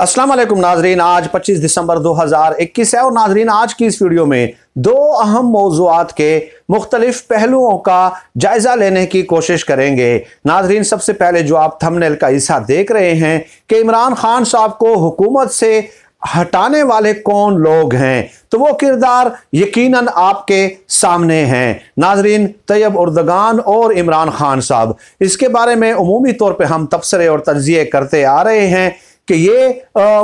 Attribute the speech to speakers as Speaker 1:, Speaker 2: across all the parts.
Speaker 1: असलम नाजरीन आज 25 दिसंबर 2021 है और नाजरीन आज की इस वीडियो में दो अहम मौजूद के मुख्तलिफ पहलुओं का जायज़ा लेने की कोशिश करेंगे नाजरीन सबसे पहले जो आप थमनेल का हिस्सा देख रहे हैं कि इमरान खान साहब को हुकूमत से हटाने वाले कौन लोग हैं तो वो किरदार यकीनन आपके सामने हैं नाजरीन तैयब उर्दगान और इमरान खान साहब इसके बारे में अमूमी तौर पे हम तबसरे और तजिए करते आ रहे हैं कि ये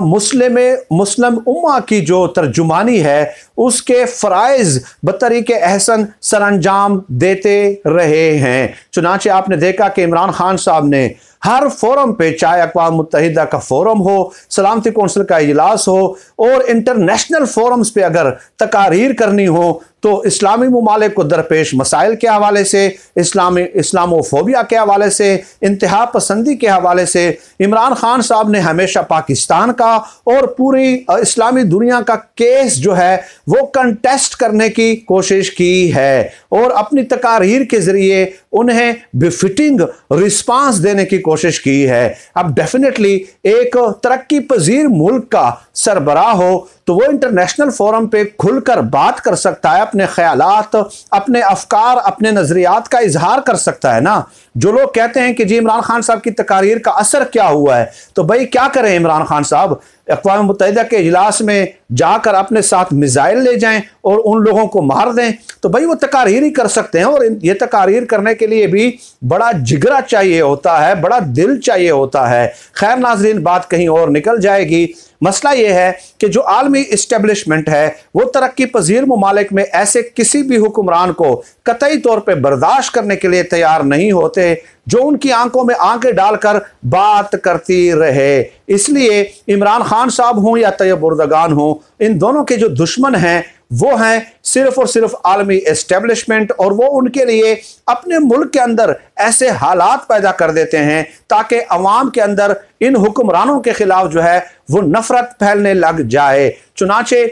Speaker 1: मुस्लिम मुस्लिम उमा की जो तर्जुमानी है उसके फरज बतरीक अहसन अंजाम देते रहे हैं चुनाचे आपने देखा कि इमरान खान साहब ने हर फोरम पे चाहे अकवा मुतहदा का फोरम हो सलामती कौंसिल का इजलास हो और इंटरनेशनल फोरम्स पे अगर तकारीर करनी हो तो इस्लामी ममालिक को दरपेश मसाइल के हवाले से इस्लामी इस्लामोफोबिया के हवाले से इंतहा पसंदी के हवाले से इमरान खान साहब ने हमेशा पाकिस्तान का और पूरी इस्लामी दुनिया का केस जो है वो कंटेस्ट करने की कोशिश की है और अपनी तकारीर के ज़रिए उन्हें बिफिटिंग रिस्पांस देने की कोशिश कोशिश की है अब डेफिनेटली एक तरक्की पजीर मुल्क का सरबराह हो तो वो इंटरनेशनल फोरम पे खुलकर बात कर सकता है अपने ख्याल अपने अफकार अपने नज़रियात का इजहार कर सकता है ना जो लोग कहते हैं कि जी इमरान खान साहब की तकारीर का असर क्या हुआ है तो भाई क्या करें इमरान खान साहब अकवा मुतहदा के इजलास में जाकर अपने साथ मिज़ाइल ले जाएं और उन लोगों को मार दें तो भाई वो तकारीर ही कर सकते हैं और ये तकारीर करने के लिए भी बड़ा जिगरा चाहिए होता है बड़ा दिल चाहिए होता है खैर नाजरीन बात कहीं और निकल जाएगी मसला ये है कि जो आलम आलमी इस्टेबलिशमेंट है वो तरक्की पजीर ममालिक में ऐसे किसी भी हुक्मरान को कतई तौर पर बर्दाश्त करने के लिए तैयार नहीं होते जो उनकी आंखों में आंखें डालकर बात करती रहे इसलिए इमरान खान साहब हों या तयबुर्दगान हों इन दोनों के जो दुश्मन हैं वो हैं सिर्फ और सिर्फ आलमी इस्टेब्लिशमेंट और वो उनके लिए अपने मुल्क के अंदर ऐसे हालात पैदा कर देते हैं ताकि अवाम के अंदर इन हुक्मरानों के ख़िलाफ़ जो है वो नफ़रत फैलने लग जाए चुनाचे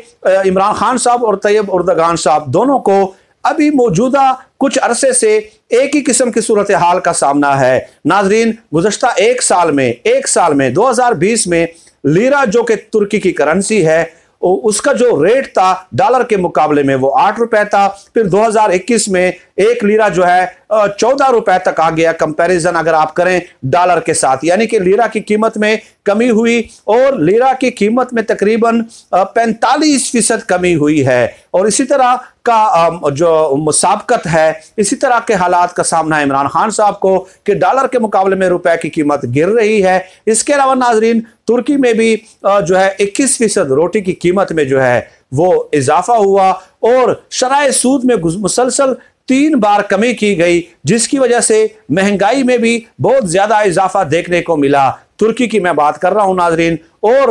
Speaker 1: इमरान खान साहब और तैयब उर्दगान साहब दोनों को अभी मौजूदा कुछ अरसे से एक ही किस्म की सूरत हाल का सामना है नाजरीन गुजशत एक साल में एक साल में 2020 में लीरा जो कि तुर्की की करेंसी है उसका जो रेट था डॉलर के मुकाबले में वो आठ रुपए था फिर 2021 में एक लीरा जो है चौदह रुपए तक आ गया कंपैरिजन अगर आप करें डॉलर के साथ यानी कि लीरा की कीमत में कमी हुई और लीरा की कीमत में तकरीबन पैंतालीस फीसद कमी हुई है और इसी तरह का जो मुसाबकत है इसी तरह के हालात का सामना है इमरान खान साहब को कि डॉलर के मुकाबले में रुपए की कीमत गिर रही है इसके अलावा नाजरीन तुर्की में भी जो है इक्कीस फीसद रोटी की कीमत में जो है वो इजाफा हुआ और शराय सूद में मुसलसल तीन बार कमी की गई जिसकी वजह से महंगाई में भी बहुत ज़्यादा इजाफा देखने को मिला तुर्की की मैं बात कर रहा हूँ नाजरीन और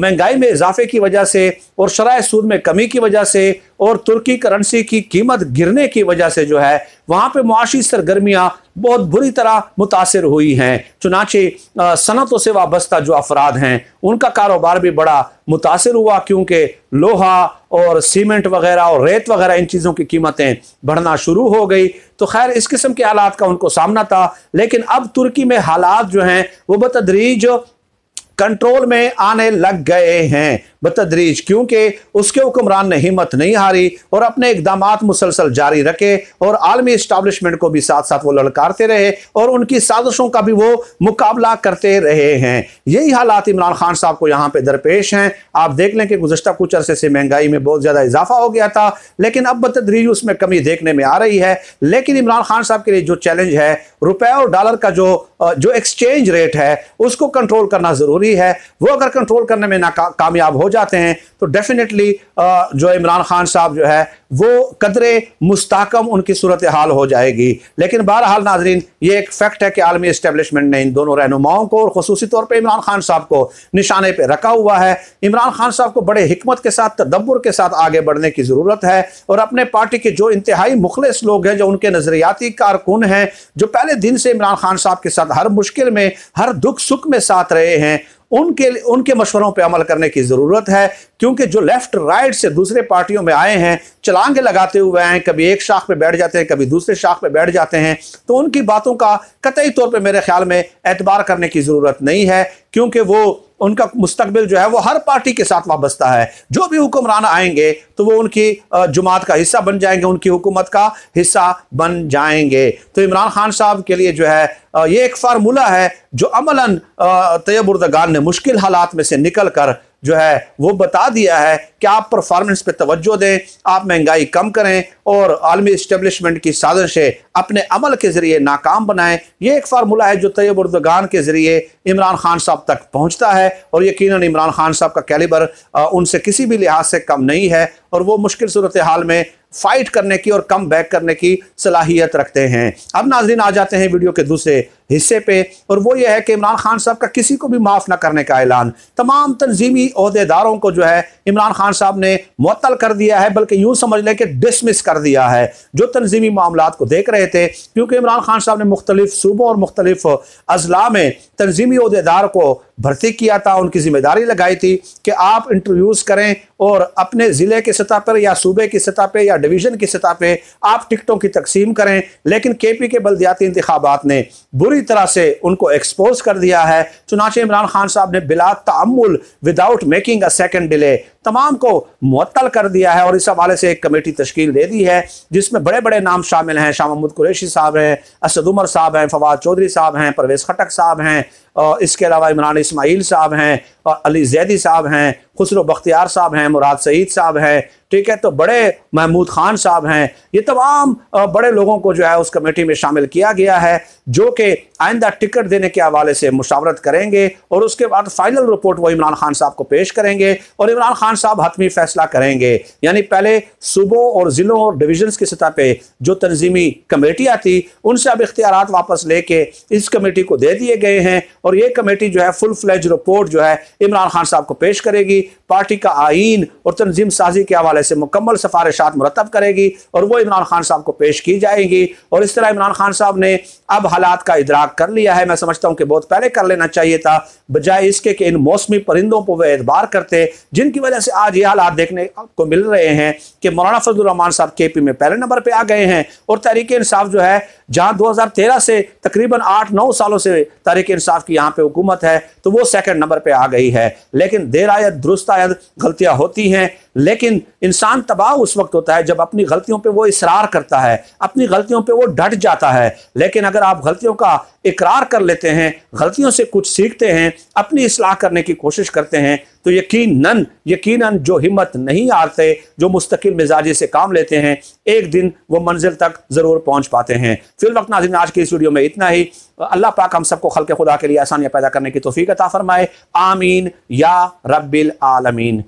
Speaker 1: महंगाई में इजाफे की वजह से और शराय सूद में कमी की वजह से और तुर्की करेंसी की कीमत गिरने की वजह से जो है वहाँ पर मुआशी सरगर्मियाँ बहुत बुरी तरह मुतासर हुई हैं चुनाचे सनतों से वाबस्ता जो अफराद हैं उनका कारोबार भी बड़ा मुतासर हुआ क्योंकि लोहा और सीमेंट वगैरह और रेत वगैरह इन चीज़ों की कीमतें बढ़ना शुरू हो गई तो खैर इस किस्म के हालात का उनको सामना था लेकिन अब तुर्की में हालात जो हैं वो बतदरीज कंट्रोल में आने लग गए हैं बतदरीज क्योंकि उसके हुक्मरान ने हिम्मत नहीं हारी और अपने इकदाम मुसलसल जारी रखे और आलमी इस्टाब्लिशमेंट को भी साथ साथ वो ललकारते रहे और उनकी साजिशों का भी वो मुकाबला करते रहे हैं यही हालात इमरान खान साहब को यहाँ पे दरपेश हैं आप देख लें कि गुजशत कुछ अरसे से महंगाई में बहुत ज़्यादा इजाफा हो गया था लेकिन अब बतदरीज उसमें कमी देखने में आ रही है लेकिन इमरान खान साहब के लिए जो चैलेंज है रुपये और डॉलर का जो जो एक्सचेंज रेट है उसको कंट्रोल करना ज़रूरी जरूरी है वो अगर कंट्रोल करने में ना का, कामयाब हो जाते हैं तो डेफिनेटली जो इमरान खान साहब जो है वो कदरे मुस्ताकम उनकी सूरत हाल हो जाएगी लेकिन बहरहाल नाजरीन ये एक फैक्ट है कि आलमी इस्टेबलिशमेंट ने इन दोनों रहनुमाओं को और खसूसी तौर पर इमरान खान साहब को निशाने पर रखा हुआ है इमरान खान साहब को बड़े हमत के साथ तदब्बर के साथ आगे बढ़ने की ज़रूरत है और अपने पार्टी के जो इंतहाई मुखलस लोग हैं जो उनके नज़रियाती कारकुन हैं जो पहले दिन से इमरान खान साहब के साथ हर मुश्किल में हर दुख सुख में साथ रहे हैं उनके उनके मशवरों पर अमल करने की ज़रूरत है क्योंकि जो लेफ्ट राइट से दूसरे पार्टियों में आए हैं चलांगे लगाते हुए हैं कभी एक शाख पे बैठ जाते हैं कभी दूसरे शाख पे बैठ जाते हैं तो उनकी बातों का कतई तौर पर मेरे ख्याल में एतबार करने की ज़रूरत नहीं है क्योंकि वो उनका मुस्तबिल जो है वो हर पार्टी के साथ वाबस्ता है जो भी हुक्मरान आएंगे तो वो उनकी जुमात का हिस्सा बन जाएंगे उनकी हुकूमत का हिस्सा बन जाएंगे तो इमरान खान साहब के लिए जो है ये एक फार्मूला है जो अमला तयबुर्दगान ने मुश्किल हालात में से निकल कर जो है वो बता दिया है कि आप परफॉर्मेंस पे तवज्जो दें आप महंगाई कम करें और आलमी इस्टेबलिशमेंट की साजिशें अपने अमल के ज़रिए नाकाम बनाएं ये एक फार्मूला है जो तैयब उर्दगान के ज़रिए इमरान खान साहब तक पहुँचता है और यकीन इमरान खान साहब का कैलिबर उनसे किसी भी लिहाज से कम नहीं है और वो मुश्किल सूरत हाल में फाइट करने की और कम बैक करने की सलाहियत रखते हैं अब नाजरीन आ जाते हैं वीडियो के दूसरे हिस्से पे और वो ये है कि इमरान खान साहब का किसी को भी माफ़ ना करने का ऐलान तमाम तनजीमी अहदेदारों को जो है इमरान खान साहब ने मअतल कर दिया है बल्कि यूँ समझ लें कि डिसमिस कर दिया है जो तनजीमी मामला को देख रहे थे क्योंकि इमरान खान साहब ने मुख्तलिफ सूबों और मुख्तलिफ अजला में तनजीमी अहदेदार को भर्ती किया था उनकी जिम्मेदारी लगाई थी कि आप इंटरव्यूज़ करें और अपने ज़िले की सतह पर या सूबे की सतह पर या डिवीज़न की सतह पर आप टिकटों की तकसीम करें लेकिन के पी के बल्दियाती इंतबात ने बुरी तरह से उनको एक्सपोज कर दिया है चुनाचे इमरान खान साहब ने बिला तमुल without making a second delay तमाम को मअतल कर दिया है और इस हवाले से एक कमेटी तश्कील दे दी है जिसमें बड़े बड़े नाम शामिल हैं शाह महमूद कुरेशी साहब हैं असद उमर साहब हैं फवाद चौधरी साहब हैं परवेज़ खटक साहब हैं और इसके अलावा इमरान इसमाइल साहब हैं और अली जैदी साहब हैं खुसरो बख्तियार साहब हैं मुराद सईद साहब हैं ठीक है तो बड़े महमूद खान साहब हैं ये तमाम बड़े लोगों को जो है उस कमेटी में शामिल किया गया है जो कि आइंदा टिकट देने के हवाले से मुशावरत करेंगे और उसके बाद फाइनल रिपोर्ट वो इमरान खान साहब को पेश करेंगे और इमरान खान साहब हतमी फैसला करेंगे यानी पहले सूबों और ज़िलों और डिविजन्स की सतह पर जो तनजीमी कमेटियाँ थी उनसे अब इख्तियार वापस लेके इस कमेटी को दे दिए गए हैं और ये कमेटी जो है फुल फ्लैज रिपोर्ट जो है इमरान खान साहब को पेश करेगी पार्टी का आइन और तनजीम साजी के हवाले से मुकम्मल सफारशात मरतब करेगी और वो इमरान खान साहब को पेश की जाएगी और इस तरह इमरान खान साहब ने अब हालात का इधराक कर लिया है मैं समझता हूँ कि बहुत पहले कर लेना चाहिए था बजाय इसके कि इन मौसमी परिंदों पर वह एतबार करते जिनकी वजह से आज ये हालात देखने को मिल रहे हैं कि मौलाना फजलान साहब के पी में पहले नंबर पर आ गए हैं और तहरीक इंसाफ जो है जहाँ दो हज़ार तेरह से तकरीबन आठ नौ सालों से तहरीक इंसाफ आपकी यहाँ पे हुकूमत है तो वो सेकंड नंबर पे आ गई है लेकिन देर आयत दुरुस्त आयत गलतियाँ होती हैं लेकिन इंसान तबाह उस वक्त होता है जब अपनी गलतियों पे वो इसरार करता है अपनी गलतियों पे वो डट जाता है लेकिन अगर आप गलतियों का इकरार कर लेते हैं गलतियों से कुछ सीखते हैं अपनी असलाह करने की कोशिश करते हैं तो यकीन यकीनन जो हिम्मत नहीं आते जो मुस्तकिल मिजाजी से काम लेते हैं एक दिन वो मंजिल तक ज़रूर पहुंच पाते हैं फिर वक्त नाजिन आज की इस वीडियो में इतना ही अल्लाह पाक हम सबको खल के खुदा के लिए आसानियाँ पैदा करने की तोफ़ी अता फ़रमाए आमीन या रबिल आलमीन